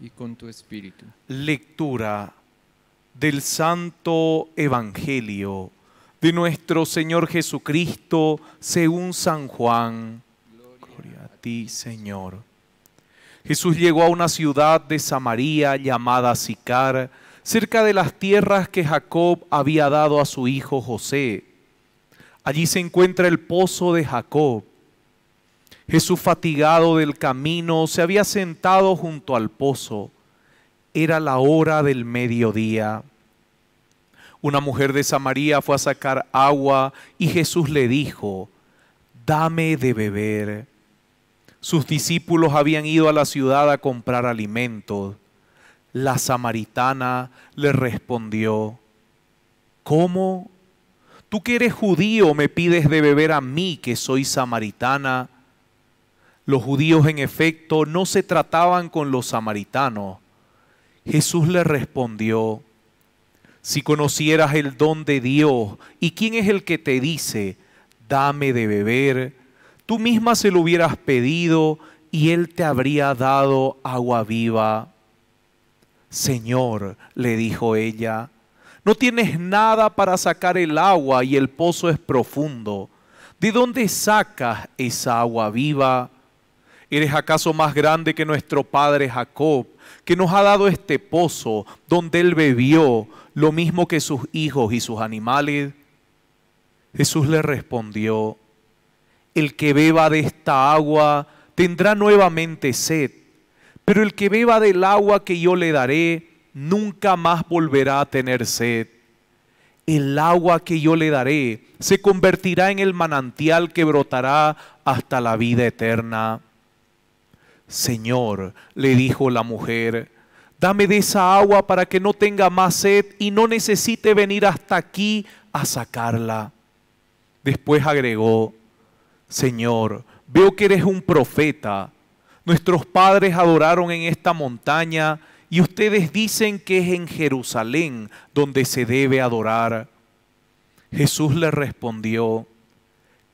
y con tu espíritu. Lectura del Santo Evangelio de nuestro Señor Jesucristo según San Juan. Gloria, a ti, Señor. Jesús llegó a una ciudad de Samaría llamada Sicar, cerca de las tierras que Jacob había dado a su hijo José. Allí se encuentra el pozo de Jacob. Jesús, fatigado del camino, se había sentado junto al pozo. Era la hora del mediodía. Una mujer de Samaría fue a sacar agua y Jesús le dijo, dame de beber. Sus discípulos habían ido a la ciudad a comprar alimentos. La samaritana le respondió, ¿cómo? Tú que eres judío me pides de beber a mí que soy samaritana. Los judíos en efecto no se trataban con los samaritanos. Jesús le respondió, si conocieras el don de Dios y quién es el que te dice, dame de beber, tú misma se lo hubieras pedido y él te habría dado agua viva. Señor, le dijo ella, no tienes nada para sacar el agua y el pozo es profundo. ¿De dónde sacas esa agua viva? ¿Eres acaso más grande que nuestro padre Jacob, que nos ha dado este pozo donde él bebió, lo mismo que sus hijos y sus animales? Jesús le respondió, el que beba de esta agua tendrá nuevamente sed, pero el que beba del agua que yo le daré nunca más volverá a tener sed. El agua que yo le daré se convertirá en el manantial que brotará hasta la vida eterna. Señor, le dijo la mujer, dame de esa agua para que no tenga más sed y no necesite venir hasta aquí a sacarla. Después agregó, Señor, veo que eres un profeta. Nuestros padres adoraron en esta montaña y ustedes dicen que es en Jerusalén donde se debe adorar. Jesús le respondió,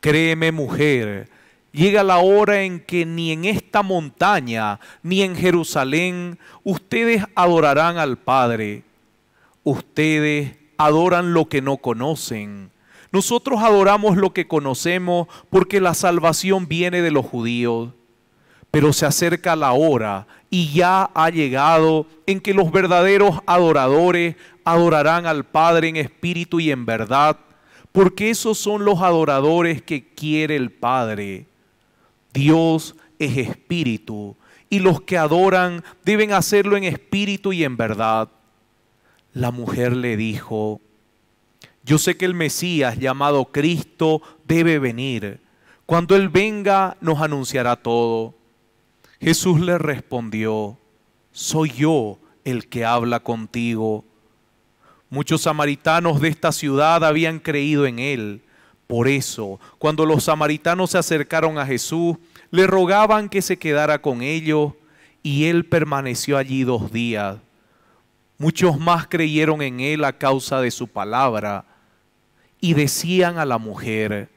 créeme mujer, Llega la hora en que ni en esta montaña, ni en Jerusalén, ustedes adorarán al Padre. Ustedes adoran lo que no conocen. Nosotros adoramos lo que conocemos porque la salvación viene de los judíos. Pero se acerca la hora y ya ha llegado en que los verdaderos adoradores adorarán al Padre en espíritu y en verdad, porque esos son los adoradores que quiere el Padre. Dios es espíritu y los que adoran deben hacerlo en espíritu y en verdad. La mujer le dijo, yo sé que el Mesías llamado Cristo debe venir. Cuando Él venga nos anunciará todo. Jesús le respondió, soy yo el que habla contigo. Muchos samaritanos de esta ciudad habían creído en Él por eso, cuando los samaritanos se acercaron a Jesús, le rogaban que se quedara con ellos, y él permaneció allí dos días. Muchos más creyeron en él a causa de su palabra, y decían a la mujer,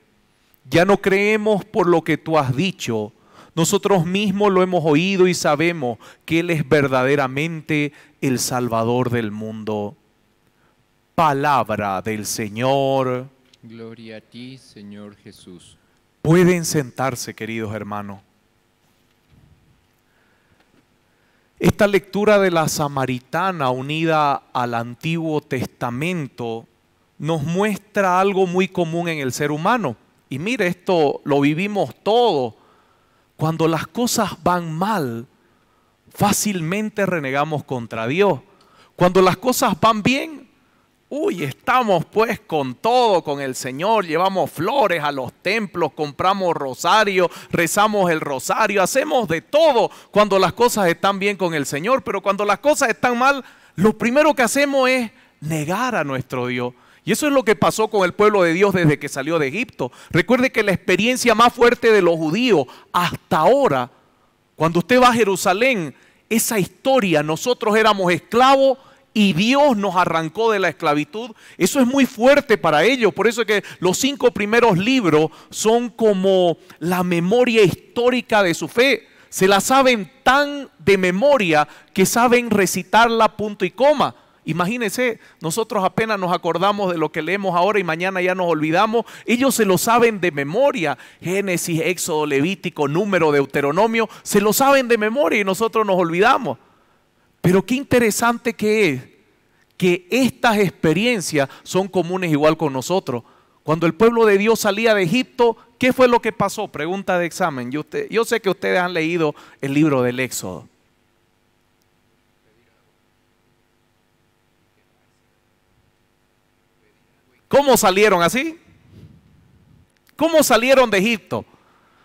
ya no creemos por lo que tú has dicho, nosotros mismos lo hemos oído y sabemos que Él es verdaderamente el Salvador del mundo. Palabra del Señor. Gloria a ti, Señor Jesús. Pueden sentarse, queridos hermanos. Esta lectura de la Samaritana unida al Antiguo Testamento nos muestra algo muy común en el ser humano. Y mire, esto lo vivimos todo. Cuando las cosas van mal, fácilmente renegamos contra Dios. Cuando las cosas van bien, Uy, estamos pues con todo, con el Señor, llevamos flores a los templos, compramos rosario, rezamos el rosario, hacemos de todo cuando las cosas están bien con el Señor, pero cuando las cosas están mal, lo primero que hacemos es negar a nuestro Dios. Y eso es lo que pasó con el pueblo de Dios desde que salió de Egipto. Recuerde que la experiencia más fuerte de los judíos hasta ahora, cuando usted va a Jerusalén, esa historia, nosotros éramos esclavos y Dios nos arrancó de la esclavitud, eso es muy fuerte para ellos. Por eso es que los cinco primeros libros son como la memoria histórica de su fe. Se la saben tan de memoria que saben recitarla punto y coma. Imagínense, nosotros apenas nos acordamos de lo que leemos ahora y mañana ya nos olvidamos. Ellos se lo saben de memoria. Génesis, Éxodo, Levítico, Número, Deuteronomio, se lo saben de memoria y nosotros nos olvidamos. Pero qué interesante que es que estas experiencias son comunes igual con nosotros. Cuando el pueblo de Dios salía de Egipto, ¿qué fue lo que pasó? Pregunta de examen. Yo, usted, yo sé que ustedes han leído el libro del Éxodo. ¿Cómo salieron así? ¿Cómo salieron de Egipto?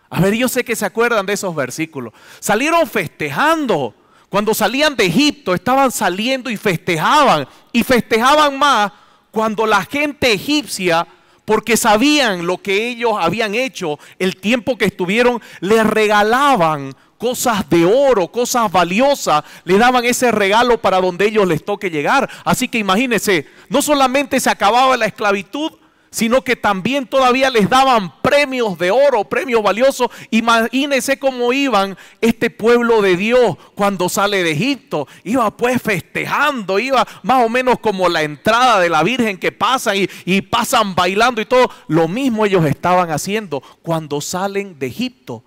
A ver, yo sé que se acuerdan de esos versículos. Salieron festejando. Cuando salían de Egipto, estaban saliendo y festejaban. Y festejaban más cuando la gente egipcia, porque sabían lo que ellos habían hecho, el tiempo que estuvieron, les regalaban cosas de oro, cosas valiosas, le daban ese regalo para donde ellos les toque llegar. Así que imagínense, no solamente se acababa la esclavitud, sino que también todavía les daban premios de oro, premios valiosos. Imagínense cómo iban este pueblo de Dios cuando sale de Egipto. Iba pues festejando, iba más o menos como la entrada de la Virgen que pasa y, y pasan bailando y todo. Lo mismo ellos estaban haciendo cuando salen de Egipto.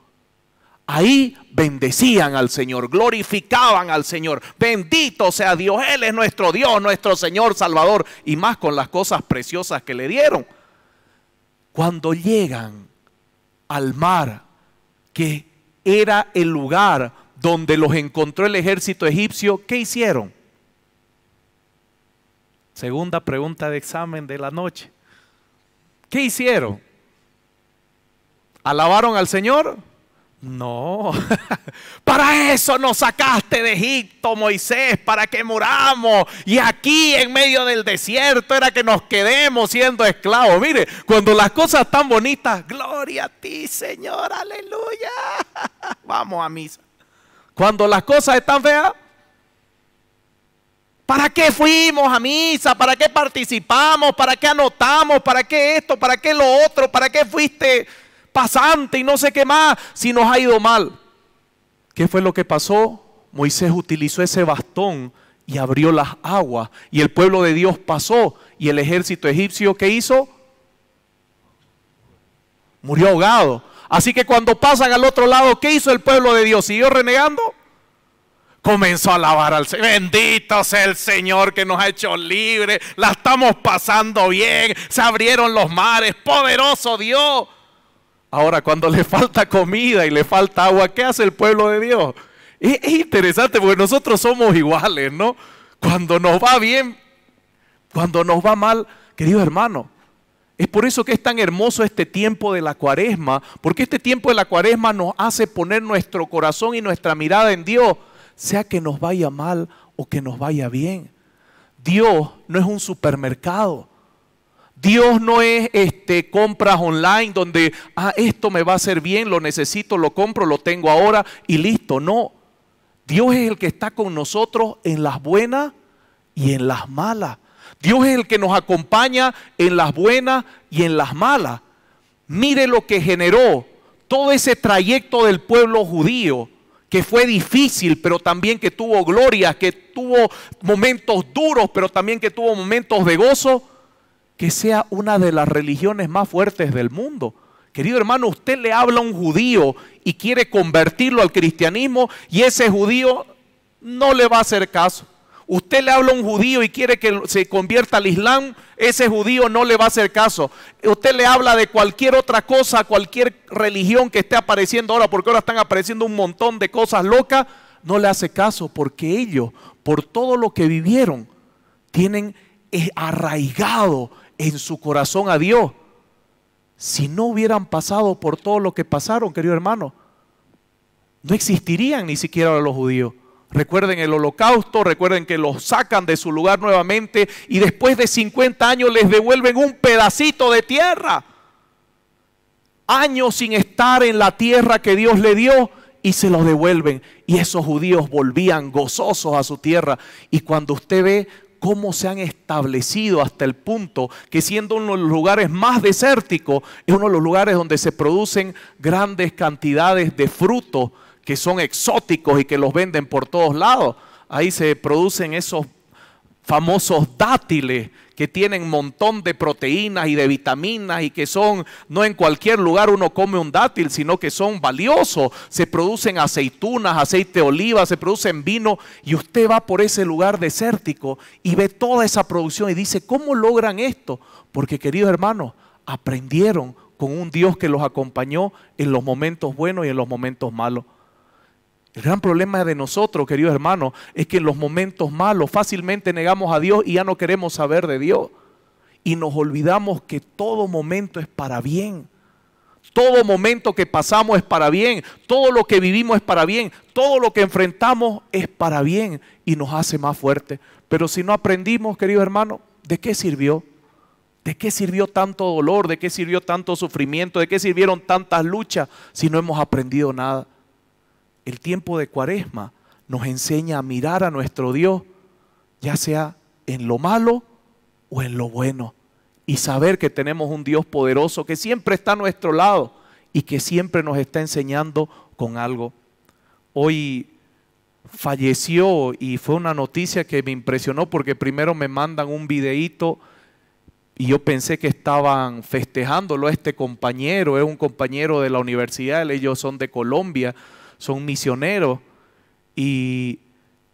Ahí bendecían al Señor, glorificaban al Señor. Bendito sea Dios, Él es nuestro Dios, nuestro Señor Salvador. Y más con las cosas preciosas que le dieron cuando llegan al mar, que era el lugar donde los encontró el ejército egipcio, ¿qué hicieron? Segunda pregunta de examen de la noche. ¿Qué hicieron? ¿Alabaron al Señor? No, para eso nos sacaste de Egipto, Moisés, para que muramos. Y aquí en medio del desierto era que nos quedemos siendo esclavos. Mire, cuando las cosas están bonitas, gloria a ti, Señor, aleluya. Vamos a misa. Cuando las cosas están feas, ¿para qué fuimos a misa? ¿Para qué participamos? ¿Para qué anotamos? ¿Para qué esto? ¿Para qué lo otro? ¿Para qué fuiste? pasante y no sé qué más si nos ha ido mal. ¿Qué fue lo que pasó? Moisés utilizó ese bastón y abrió las aguas y el pueblo de Dios pasó y el ejército egipcio ¿qué hizo? Murió ahogado. Así que cuando pasan al otro lado, ¿qué hizo el pueblo de Dios? ¿Siguió renegando? comenzó a alabar al Señor. Bendito sea el Señor que nos ha hecho libres. La estamos pasando bien. Se abrieron los mares. Poderoso Dios. Ahora, cuando le falta comida y le falta agua, ¿qué hace el pueblo de Dios? Es, interesante porque nosotros somos iguales, ¿no? Cuando nos va bien, cuando nos va mal, querido hermano, es por eso que es tan hermoso este tiempo de la cuaresma, porque este tiempo de la cuaresma nos hace poner nuestro corazón y nuestra mirada en Dios, sea que nos vaya mal o que nos vaya bien. Dios no es un supermercado. Dios no es este, compras online donde, ah, esto me va a hacer bien, lo necesito, lo compro, lo tengo ahora y listo. No, Dios es el que está con nosotros en las buenas y en las malas. Dios es el que nos acompaña en las buenas y en las malas. Mire lo que generó todo ese trayecto del pueblo judío, que fue difícil, pero también que tuvo gloria, que tuvo momentos duros, pero también que tuvo momentos de gozo que sea una de las religiones más fuertes del mundo. Querido hermano, usted le habla a un judío y quiere convertirlo al cristianismo y ese judío no le va a hacer caso. Usted le habla a un judío y quiere que se convierta al Islam, ese judío no le va a hacer caso. Usted le habla de cualquier otra cosa, cualquier religión que esté apareciendo ahora, porque ahora están apareciendo un montón de cosas locas, no le hace caso, porque ellos, por todo lo que vivieron, tienen eh, arraigado en su corazón a Dios, si no hubieran pasado por todo lo que pasaron, querido hermano, no existirían ni siquiera los judíos. Recuerden el holocausto, recuerden que los sacan de su lugar nuevamente y después de 50 años les devuelven un pedacito de tierra. Años sin estar en la tierra que Dios le dio y se los devuelven. Y esos judíos volvían gozosos a su tierra. Y cuando usted ve cómo se han establecido hasta el punto que siendo uno de los lugares más desérticos, es uno de los lugares donde se producen grandes cantidades de frutos que son exóticos y que los venden por todos lados. Ahí se producen esos famosos dátiles que tienen montón de proteínas y de vitaminas y que son, no en cualquier lugar uno come un dátil, sino que son valiosos. Se producen aceitunas, aceite de oliva, se producen vino y usted va por ese lugar desértico y ve toda esa producción y dice, ¿cómo logran esto? Porque queridos hermanos, aprendieron con un Dios que los acompañó en los momentos buenos y en los momentos malos. El gran problema de nosotros, queridos hermanos, es que en los momentos malos fácilmente negamos a Dios y ya no queremos saber de Dios. Y nos olvidamos que todo momento es para bien. Todo momento que pasamos es para bien. Todo lo que vivimos es para bien. Todo lo que enfrentamos es para bien y nos hace más fuerte. Pero si no aprendimos, queridos hermanos, ¿de qué sirvió? ¿De qué sirvió tanto dolor? ¿De qué sirvió tanto sufrimiento? ¿De qué sirvieron tantas luchas si no hemos aprendido nada? el tiempo de cuaresma nos enseña a mirar a nuestro Dios, ya sea en lo malo o en lo bueno, y saber que tenemos un Dios poderoso que siempre está a nuestro lado y que siempre nos está enseñando con algo. Hoy falleció y fue una noticia que me impresionó porque primero me mandan un videíto y yo pensé que estaban festejándolo este compañero, es un compañero de la universidad, ellos son de Colombia, son misioneros y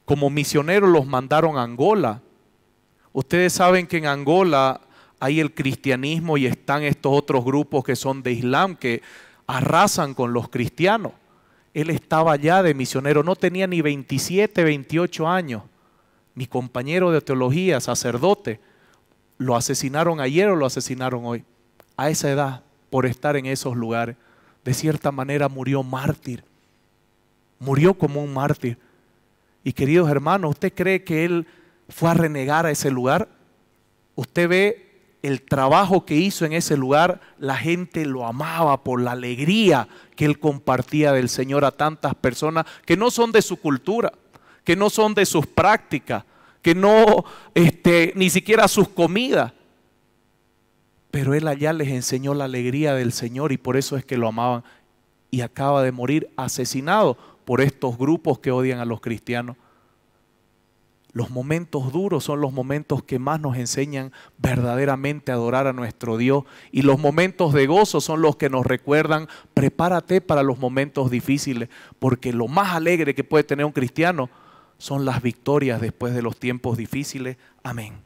como misioneros los mandaron a Angola. Ustedes saben que en Angola hay el cristianismo y están estos otros grupos que son de Islam que arrasan con los cristianos. Él estaba ya de misionero, no tenía ni 27, 28 años. Mi compañero de teología, sacerdote, lo asesinaron ayer o lo asesinaron hoy. A esa edad, por estar en esos lugares, de cierta manera murió mártir. Murió como un mártir. Y queridos hermanos, ¿usted cree que él fue a renegar a ese lugar? Usted ve el trabajo que hizo en ese lugar, la gente lo amaba por la alegría que él compartía del Señor a tantas personas que no son de su cultura, que no son de sus prácticas, que no, este, ni siquiera sus comidas. Pero él allá les enseñó la alegría del Señor y por eso es que lo amaban. Y acaba de morir asesinado por estos grupos que odian a los cristianos. Los momentos duros son los momentos que más nos enseñan verdaderamente a adorar a nuestro Dios. Y los momentos de gozo son los que nos recuerdan, prepárate para los momentos difíciles, porque lo más alegre que puede tener un cristiano son las victorias después de los tiempos difíciles. Amén.